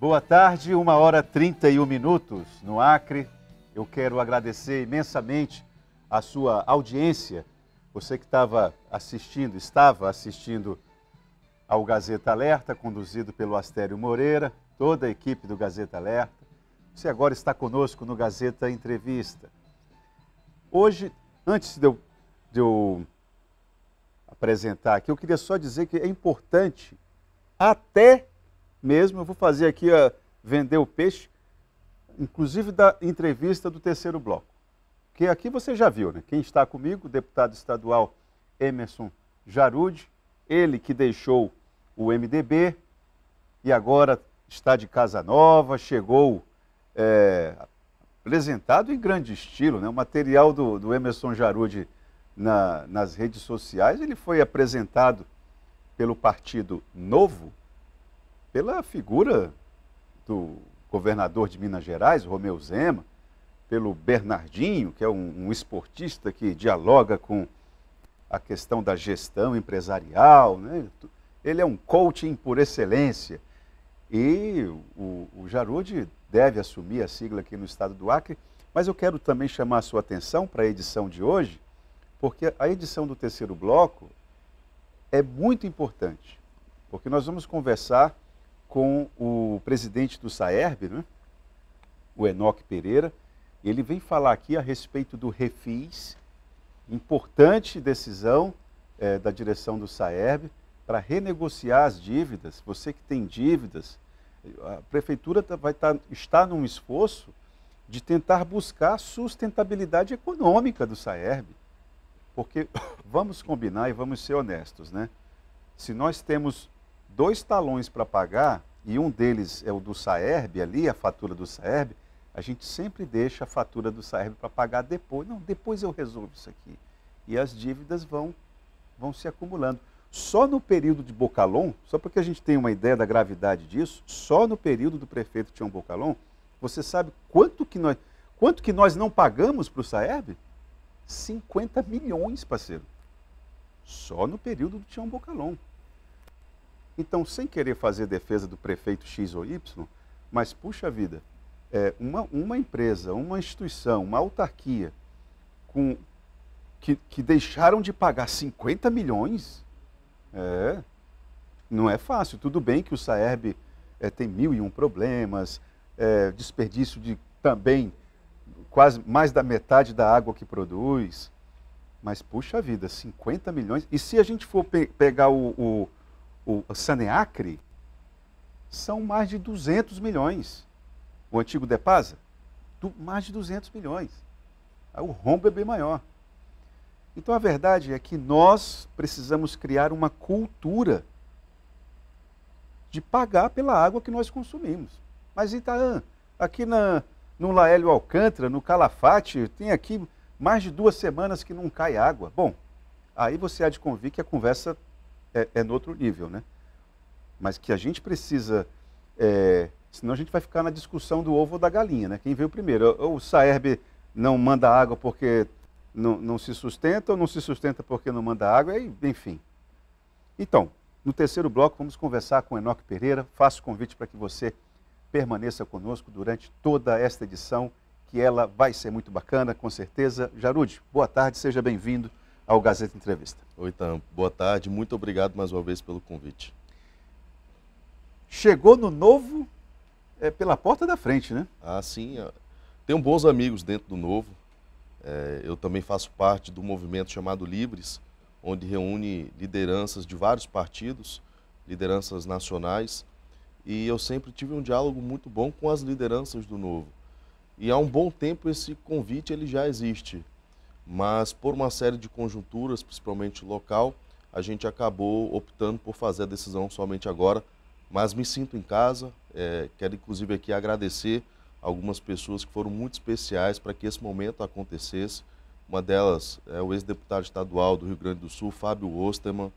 Boa tarde, 1 hora 31 minutos no Acre. Eu quero agradecer imensamente a sua audiência. Você que estava assistindo, estava assistindo ao Gazeta Alerta, conduzido pelo Astério Moreira, toda a equipe do Gazeta Alerta. Você agora está conosco no Gazeta Entrevista. Hoje, antes de eu, de eu apresentar aqui, eu queria só dizer que é importante até mesmo. Eu vou fazer aqui a vender o peixe, inclusive da entrevista do terceiro bloco. Que aqui você já viu, né? Quem está comigo, o deputado estadual Emerson Jarude, ele que deixou o MDB e agora está de casa nova, chegou é, apresentado em grande estilo, né? O material do, do Emerson Jarude na, nas redes sociais, ele foi apresentado pelo Partido Novo, pela figura do governador de Minas Gerais, Romeu Zema, pelo Bernardinho, que é um, um esportista que dialoga com a questão da gestão empresarial. Né? Ele é um coaching por excelência. E o, o deve assumir a sigla aqui no estado do Acre, mas eu quero também chamar a sua atenção para a edição de hoje, porque a edição do terceiro bloco é muito importante, porque nós vamos conversar com o presidente do Saerb, né? o Enoque Pereira. Ele vem falar aqui a respeito do refis, importante decisão é, da direção do Saerb para renegociar as dívidas. Você que tem dívidas, a prefeitura tá, vai estar, tá, está num esforço de tentar buscar a sustentabilidade econômica do Saerb. Porque vamos combinar e vamos ser honestos, né? Se nós temos dois talões para pagar, e um deles é o do Saerb ali, a fatura do Saerb, a gente sempre deixa a fatura do Saerb para pagar depois. Não, depois eu resolvo isso aqui. E as dívidas vão, vão se acumulando. Só no período de Bocalon, só porque a gente tem uma ideia da gravidade disso, só no período do prefeito Tião Bocalon, você sabe quanto que nós, quanto que nós não pagamos para o Saerb? 50 milhões, parceiro. Só no período do Tião Bocalon. Então, sem querer fazer defesa do prefeito X ou Y, mas puxa vida, é, uma, uma empresa, uma instituição, uma autarquia com, que, que deixaram de pagar 50 milhões, é, não é fácil. Tudo bem que o Saerb é, tem mil e um problemas, é, desperdício de também quase mais da metade da água que produz. Mas, puxa vida, 50 milhões. E se a gente for pe pegar o, o o Saneacre, são mais de 200 milhões. O antigo Depasa, do, mais de 200 milhões. Aí o rombo é bem maior. Então a verdade é que nós precisamos criar uma cultura de pagar pela água que nós consumimos. Mas Itaã, aqui na, no Laélio Alcântara, no Calafate, tem aqui mais de duas semanas que não cai água. Bom, aí você há de convir que a conversa é, é no outro nível, né? Mas que a gente precisa, é, senão a gente vai ficar na discussão do ovo ou da galinha, né? Quem veio primeiro? Ou o Saerb não manda água porque não, não se sustenta, ou não se sustenta porque não manda água, e, enfim. Então, no terceiro bloco, vamos conversar com Enoque Pereira. Faço convite para que você permaneça conosco durante toda esta edição, que ela vai ser muito bacana, com certeza. Jarude, boa tarde, seja bem-vindo ao Gazeta Entrevista. Oi, Tam. Boa tarde. Muito obrigado mais uma vez pelo convite. Chegou no novo é, pela porta da frente, né? Ah, sim. Tenho bons amigos dentro do novo. É, eu também faço parte do movimento chamado Libres, onde reúne lideranças de vários partidos, lideranças nacionais. E eu sempre tive um diálogo muito bom com as lideranças do novo. E há um bom tempo esse convite ele já existe mas por uma série de conjunturas, principalmente local, a gente acabou optando por fazer a decisão somente agora. Mas me sinto em casa, é, quero inclusive aqui agradecer algumas pessoas que foram muito especiais para que esse momento acontecesse. Uma delas é o ex-deputado estadual do Rio Grande do Sul, Fábio Osterman,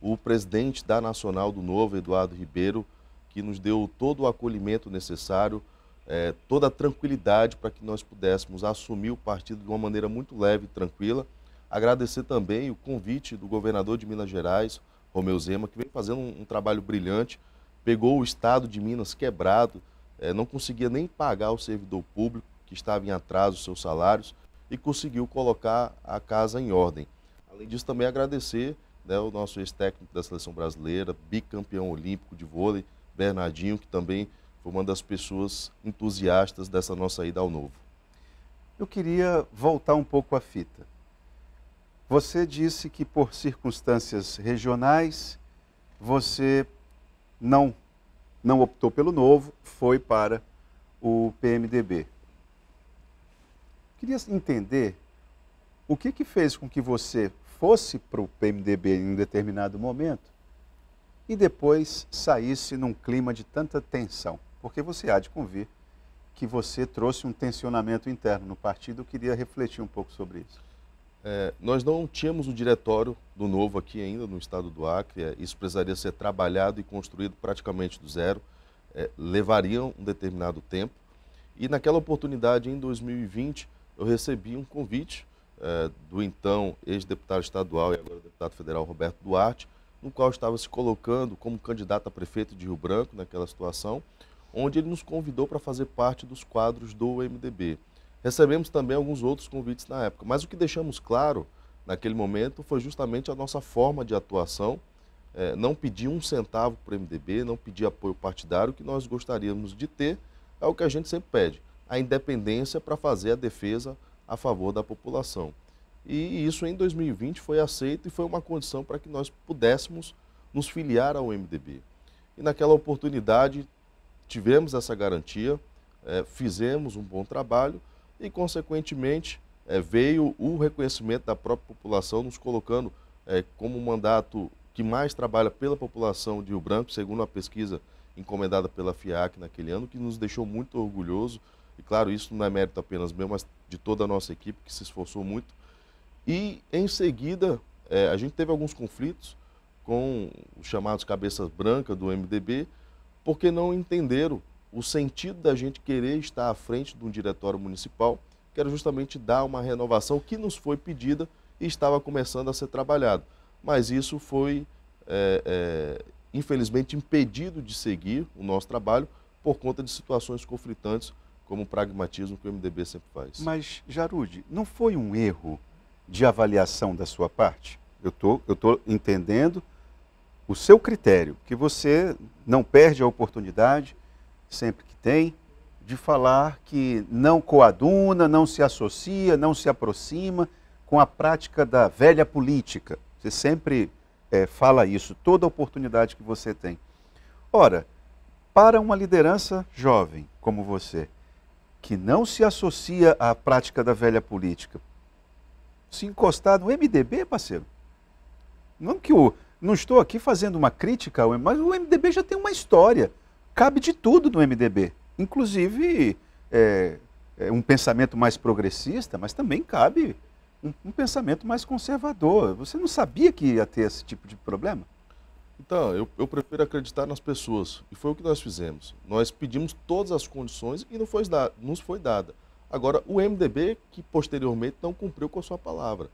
o presidente da Nacional do Novo, Eduardo Ribeiro, que nos deu todo o acolhimento necessário, é, toda a tranquilidade para que nós pudéssemos assumir o partido de uma maneira muito leve e tranquila. Agradecer também o convite do governador de Minas Gerais, Romeu Zema, que vem fazendo um, um trabalho brilhante, pegou o estado de Minas quebrado, é, não conseguia nem pagar o servidor público, que estava em atraso os seus salários, e conseguiu colocar a casa em ordem. Além disso, também agradecer né, o nosso ex-técnico da seleção brasileira, bicampeão olímpico de vôlei, Bernardinho, que também foi uma das pessoas entusiastas dessa nossa ida ao novo. Eu queria voltar um pouco à fita. Você disse que por circunstâncias regionais você não não optou pelo novo, foi para o PMDB. Queria entender o que, que fez com que você fosse para o PMDB em um determinado momento e depois saísse num clima de tanta tensão porque você há de convir que você trouxe um tensionamento interno no partido. Eu queria refletir um pouco sobre isso. É, nós não tínhamos o diretório do Novo aqui ainda no estado do Acre. É, isso precisaria ser trabalhado e construído praticamente do zero. É, levaria um determinado tempo. E naquela oportunidade, em 2020, eu recebi um convite é, do então ex-deputado estadual e agora deputado federal Roberto Duarte, no qual estava se colocando como candidato a prefeito de Rio Branco naquela situação onde ele nos convidou para fazer parte dos quadros do MDB. Recebemos também alguns outros convites na época, mas o que deixamos claro naquele momento foi justamente a nossa forma de atuação, é, não pedir um centavo para o MDB, não pedir apoio partidário, que nós gostaríamos de ter, é o que a gente sempre pede, a independência para fazer a defesa a favor da população. E isso em 2020 foi aceito e foi uma condição para que nós pudéssemos nos filiar ao MDB. E naquela oportunidade tivemos essa garantia, é, fizemos um bom trabalho e, consequentemente, é, veio o reconhecimento da própria população, nos colocando é, como um mandato que mais trabalha pela população de Rio Branco, segundo a pesquisa encomendada pela FIAC naquele ano, que nos deixou muito orgulhoso. E, claro, isso não é mérito apenas meu, mas de toda a nossa equipe, que se esforçou muito. E, em seguida, é, a gente teve alguns conflitos com os chamados cabeças brancas do MDB, porque não entenderam o sentido da gente querer estar à frente de um diretório municipal, que era justamente dar uma renovação que nos foi pedida e estava começando a ser trabalhado. Mas isso foi, é, é, infelizmente, impedido de seguir o nosso trabalho por conta de situações conflitantes, como o pragmatismo que o MDB sempre faz. Mas, Jarude, não foi um erro de avaliação da sua parte? Eu tô, estou tô entendendo o seu critério, que você não perde a oportunidade, sempre que tem, de falar que não coaduna, não se associa, não se aproxima com a prática da velha política. Você sempre é, fala isso, toda oportunidade que você tem. Ora, para uma liderança jovem como você, que não se associa à prática da velha política, se encostar no MDB, parceiro, não que o, não estou aqui fazendo uma crítica, mas o MDB já tem uma história. Cabe de tudo no MDB, inclusive é, é um pensamento mais progressista, mas também cabe um, um, pensamento mais conservador. Você não sabia que ia ter esse tipo de problema? Então, eu, eu prefiro acreditar nas pessoas. E foi o que nós fizemos. Nós pedimos todas as condições e não foi nos foi dada. Agora, o MDB, que posteriormente não cumpriu com a sua palavra.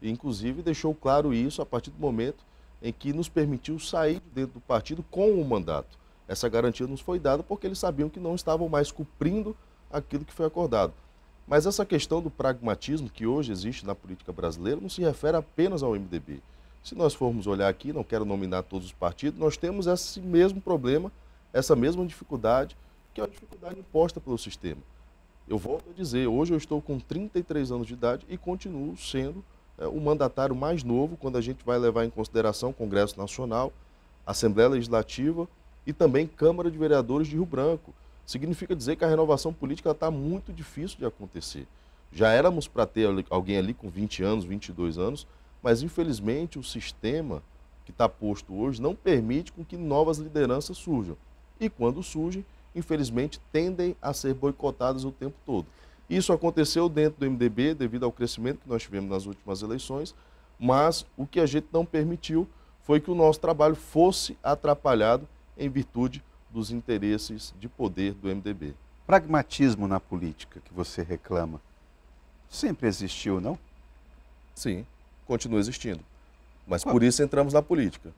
E, inclusive, deixou claro isso a partir do momento em que nos permitiu sair dentro do partido com o mandato. Essa garantia nos foi dada porque eles sabiam que não estavam mais cumprindo aquilo que foi acordado. Mas essa questão do pragmatismo que hoje existe na política brasileira não se refere apenas ao MDB. Se nós formos olhar aqui, não quero nominar todos os partidos, nós temos esse mesmo problema, essa mesma dificuldade, que é a dificuldade imposta pelo sistema. Eu volto a dizer, hoje eu estou com 33 anos de idade e continuo sendo é, o mandatário mais novo, quando a gente vai levar em consideração o Congresso Nacional, Assembleia Legislativa e também Câmara de Vereadores de Rio Branco. Significa dizer que a renovação política está muito difícil de acontecer. Já éramos para ter alguém ali com 20 anos, 22 anos, mas infelizmente o sistema que está posto hoje não permite com que novas lideranças surjam. E quando surgem, infelizmente tendem a ser boicotadas o tempo todo. Isso aconteceu dentro do MDB devido ao crescimento que nós tivemos nas últimas eleições, mas o que a gente não permitiu foi que o nosso trabalho fosse atrapalhado em virtude dos interesses de poder do MDB. Pragmatismo na política que você reclama sempre existiu, não? Sim, continua existindo. Mas Qual? por isso entramos na política.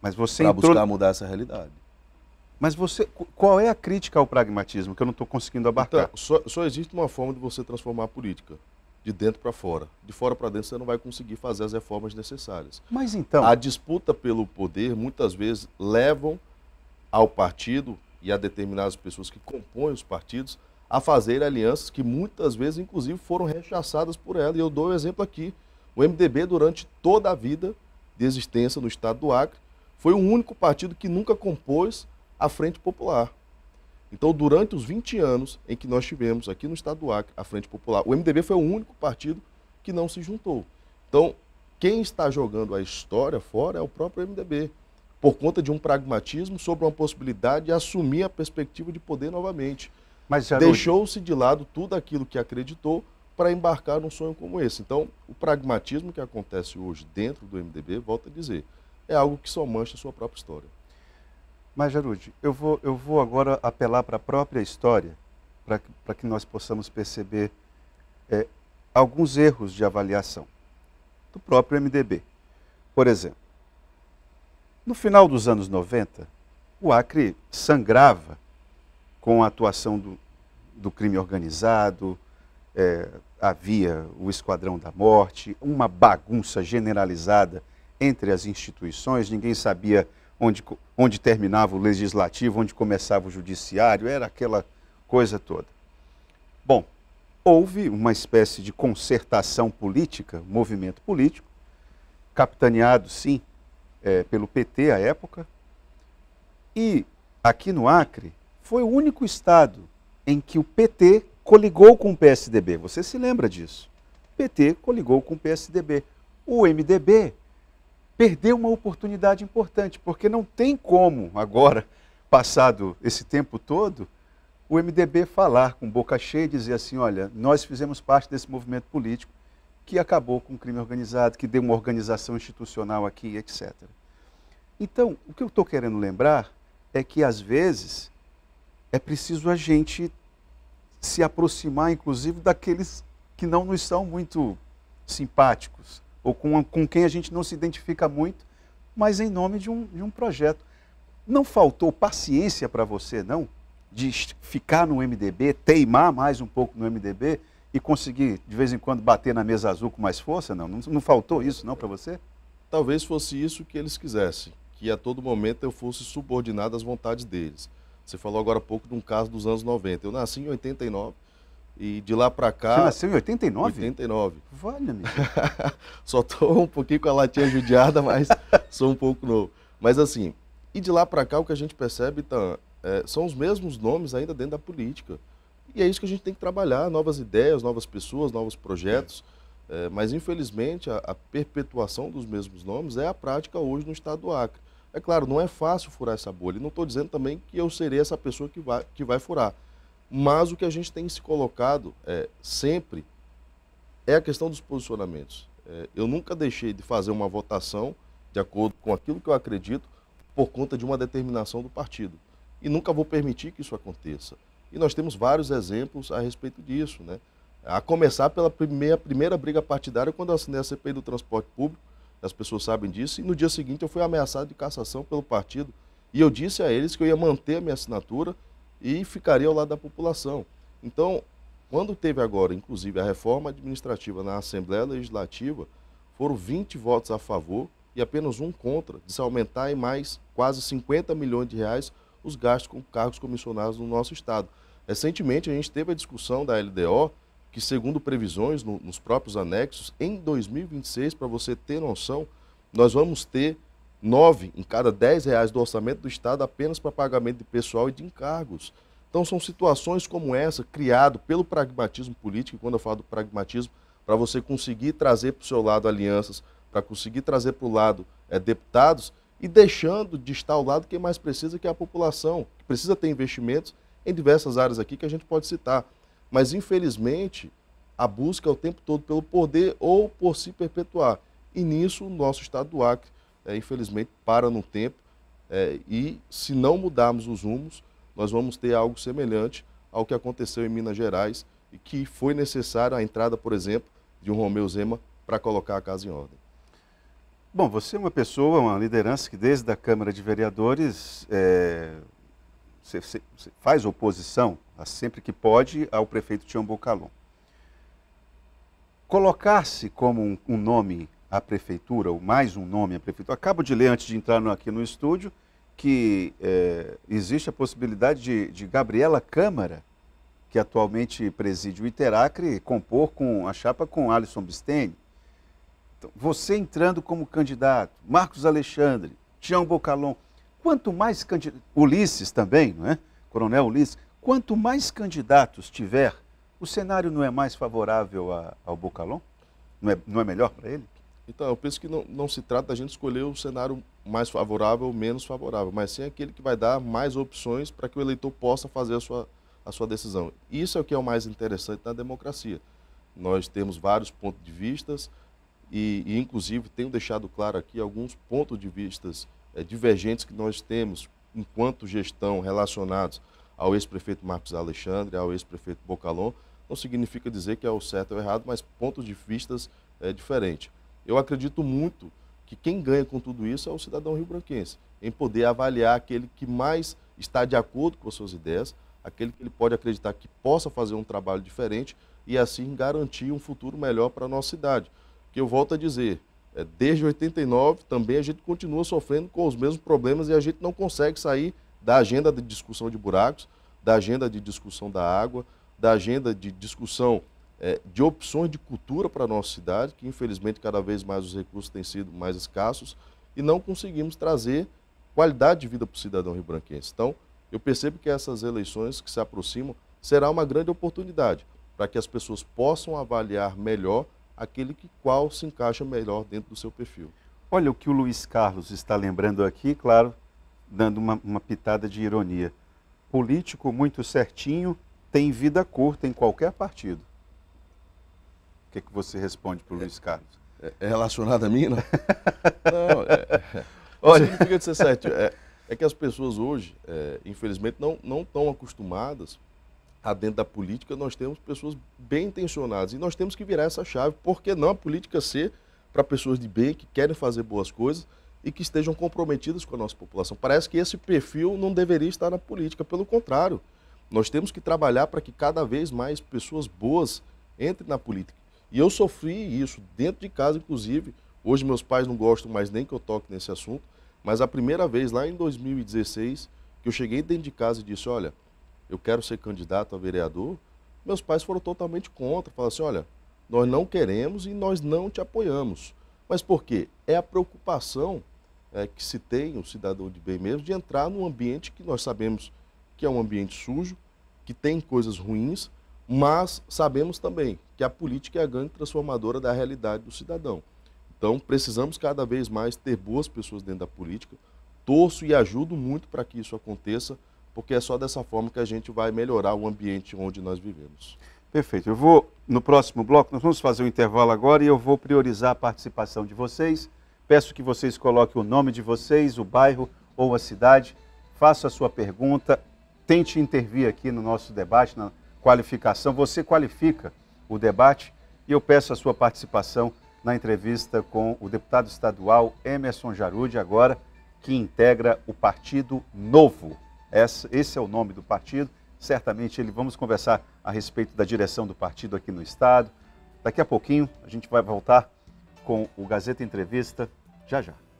Mas você para entrou... buscar mudar essa realidade. Mas você, qual é a crítica ao pragmatismo que eu não estou conseguindo abarcar? Então, só, só, existe uma forma de você transformar a política, de dentro para fora. De fora para dentro você não vai conseguir fazer as reformas necessárias. Mas então... A disputa pelo poder muitas vezes levam ao partido e a determinadas pessoas que compõem os partidos a fazer alianças que muitas vezes, inclusive, foram rechaçadas por ela. E eu dou o um exemplo aqui. O MDB, durante toda a vida de existência no estado do Acre, foi o único partido que nunca compôs a Frente Popular. Então, durante os 20 anos em que nós tivemos aqui no estado do Acre a Frente Popular, o MDB foi o único partido que não se juntou. Então, quem está jogando a história fora é o próprio MDB, por conta de um pragmatismo sobre uma possibilidade de assumir a perspectiva de poder novamente. Mas deixou-se de lado tudo aquilo que acreditou para embarcar num sonho como esse. Então, o pragmatismo que acontece hoje dentro do MDB, volta a dizer, é algo que só mancha a sua própria história. Mas, Jarude, eu vou, eu vou agora apelar para a própria história, para que, nós possamos perceber é, alguns erros de avaliação do próprio MDB. Por exemplo, no final dos anos 90, o Acre sangrava com a atuação do, do crime organizado, é, havia o Esquadrão da Morte, uma bagunça generalizada entre as instituições, ninguém sabia onde, onde terminava o legislativo, onde começava o judiciário, era aquela coisa toda. Bom, houve uma espécie de concertação política, movimento político, capitaneado, sim, é, pelo PT à época, e aqui no Acre foi o único estado em que o PT coligou com o PSDB. Você se lembra disso? O PT coligou com o PSDB. O MDB perdeu uma oportunidade importante, porque não tem como agora, passado esse tempo todo, o MDB falar com boca cheia e dizer assim, olha, nós fizemos parte desse movimento político que acabou com o crime organizado, que deu uma organização institucional aqui, etc. Então, o que eu estou querendo lembrar é que, às vezes, é preciso a gente se aproximar, inclusive, daqueles que não nos são muito simpáticos, ou com, com quem a gente não se identifica muito, mas em nome de um, de um projeto. Não faltou paciência para você, não? De ficar no MDB, teimar mais um pouco no MDB e conseguir, de vez em quando, bater na mesa azul com mais força, não? Não, não faltou isso, não, para você? Talvez fosse isso que eles quisessem, que a todo momento eu fosse subordinado às vontades deles. Você falou agora há pouco de um caso dos anos 90. Eu nasci em 89, e de lá para cá. Você nasceu em 89? 89. Vale, amigo. Só tô um pouquinho com a latinha judiada, mas sou um pouco novo. Mas assim, e de lá para cá o que a gente percebe, tá, é, são os mesmos nomes ainda dentro da política. E é isso que a gente tem que trabalhar: novas ideias, novas pessoas, novos projetos. É, mas infelizmente a, a, perpetuação dos mesmos nomes é a prática hoje no estado do Acre. É claro, não é fácil furar essa bolha. E não estou dizendo também que eu serei essa pessoa que vai, que vai furar. Mas o que a gente tem se colocado é, sempre é a questão dos posicionamentos. É, eu nunca deixei de fazer uma votação de acordo com aquilo que eu acredito por conta de uma determinação do partido. E nunca vou permitir que isso aconteça. E nós temos vários exemplos a respeito disso, né? A começar pela primeira, primeira briga partidária, quando eu assinei a CPI do transporte público, as pessoas sabem disso, e no dia seguinte eu fui ameaçado de cassação pelo partido. E eu disse a eles que eu ia manter a minha assinatura e ficaria ao lado da população. Então, quando teve agora, inclusive, a reforma administrativa na Assembleia Legislativa, foram 20 votos a favor e apenas um contra, de se aumentar em mais quase 50 milhões de reais os gastos com cargos comissionados no nosso Estado. Recentemente, a gente teve a discussão da LDO, que, segundo previsões no, nos próprios anexos, em 2026, para você ter noção, nós vamos ter nove em cada dez reais do orçamento do Estado apenas para pagamento de pessoal e de encargos. Então são situações como essa, criado pelo pragmatismo político, e quando eu falo do pragmatismo, para você conseguir trazer para o seu lado alianças, para conseguir trazer para o lado é, deputados e deixando de estar ao lado quem mais precisa, que é a população, que precisa ter investimentos em diversas áreas aqui que a gente pode citar. Mas, infelizmente, a busca é o tempo todo pelo poder ou por se perpetuar. E nisso, o nosso Estado do Acre é, infelizmente, para no tempo. É, e se não mudarmos os rumos, nós vamos ter algo semelhante ao que aconteceu em Minas Gerais e que foi necessário a entrada, por exemplo, de um Romeu Zema para colocar a casa em ordem. Bom, você é uma pessoa, uma liderança que desde a Câmara de Vereadores é, faz oposição sempre que pode ao prefeito Tião Bocalon. Colocar-se como um, um nome a prefeitura, ou mais um nome à prefeitura. Acabo de ler antes de entrar no, aqui no estúdio que é, existe a possibilidade de, de, Gabriela Câmara, que atualmente preside o Iteracre, compor com a chapa com Alisson Bistene. Então, você entrando como candidato, Marcos Alexandre, Tião Bocalon, quanto mais candidatos, Ulisses também, não é? Coronel Ulisses, quanto mais candidatos tiver, o cenário não é mais favorável a, ao Bocalon? Não é, não é melhor para ele? Então, eu penso que não, não se trata da gente escolher o cenário mais favorável ou menos favorável, mas sim aquele que vai dar mais opções para que o eleitor possa fazer a sua, a sua decisão. Isso é o que é o mais interessante na democracia. Nós temos vários pontos de vistas e, e inclusive, tenho deixado claro aqui alguns pontos de vistas é, divergentes que nós temos enquanto gestão relacionados ao ex-prefeito Marcos Alexandre, ao ex-prefeito Bocalon. Não significa dizer que é o certo ou errado, mas pontos de vistas é, diferentes. Eu acredito muito que quem ganha com tudo isso é o cidadão rio-branquense, em poder avaliar aquele que mais está de acordo com as suas ideias, aquele que ele pode acreditar que possa fazer um trabalho diferente e assim garantir um futuro melhor para a nossa cidade. Que eu volto a dizer, é, desde 89 também a gente continua sofrendo com os mesmos problemas e a gente não consegue sair da agenda de discussão de buracos, da agenda de discussão da água, da agenda de discussão é, de opções de cultura para a nossa cidade, que infelizmente cada vez mais os recursos têm sido mais escassos e não conseguimos trazer qualidade de vida para o cidadão rio Então, eu percebo que essas eleições que se aproximam será uma grande oportunidade para que as pessoas possam avaliar melhor aquele que qual se encaixa melhor dentro do seu perfil. Olha o que o Luiz Carlos está lembrando aqui, claro, dando uma, uma pitada de ironia. Político muito certinho tem vida curta em qualquer partido que, que você responde para o é, Luiz Carlos? É, é, relacionado a mim? Não, né? não é, é. Olha... o que de é, é que as pessoas hoje, é, infelizmente, não não estão acostumadas a dentro da política. Nós temos pessoas bem intencionadas e nós temos que virar essa chave. Por que não a política ser para pessoas de bem que querem fazer boas coisas e que estejam comprometidas com a nossa população? Parece que esse perfil não deveria estar na política. Pelo contrário, nós temos que trabalhar para que cada vez mais pessoas boas entrem na política e eu sofri isso dentro de casa, inclusive. Hoje meus pais não gostam mais nem que eu toque nesse assunto, mas a primeira vez, lá em 2016, que eu cheguei dentro de casa e disse: Olha, eu quero ser candidato a vereador, meus pais foram totalmente contra. Falaram assim: Olha, nós não queremos e nós não te apoiamos. Mas por quê? É a preocupação é, que se tem, o cidadão de bem mesmo, de entrar num ambiente que nós sabemos que é um ambiente sujo, que tem coisas ruins, mas sabemos também que a política é a grande transformadora da realidade do cidadão. Então, precisamos cada vez mais ter boas pessoas dentro da política. Torço e ajudo muito para que isso aconteça, porque é só dessa forma que a gente vai melhorar o ambiente onde nós vivemos. Perfeito. Eu vou, no próximo bloco, nós vamos fazer um intervalo agora e eu vou priorizar a participação de vocês. Peço que vocês coloquem o nome de vocês, o bairro ou a cidade, faça a sua pergunta, tente intervir aqui no nosso debate, na qualificação. Você qualifica o debate e eu peço a sua participação na entrevista com o deputado estadual Emerson Jarude, agora que integra o Partido Novo. Esse é o nome do partido. Certamente ele vamos conversar a respeito da direção do partido aqui no estado. Daqui a pouquinho a gente vai voltar com o Gazeta Entrevista. Já já.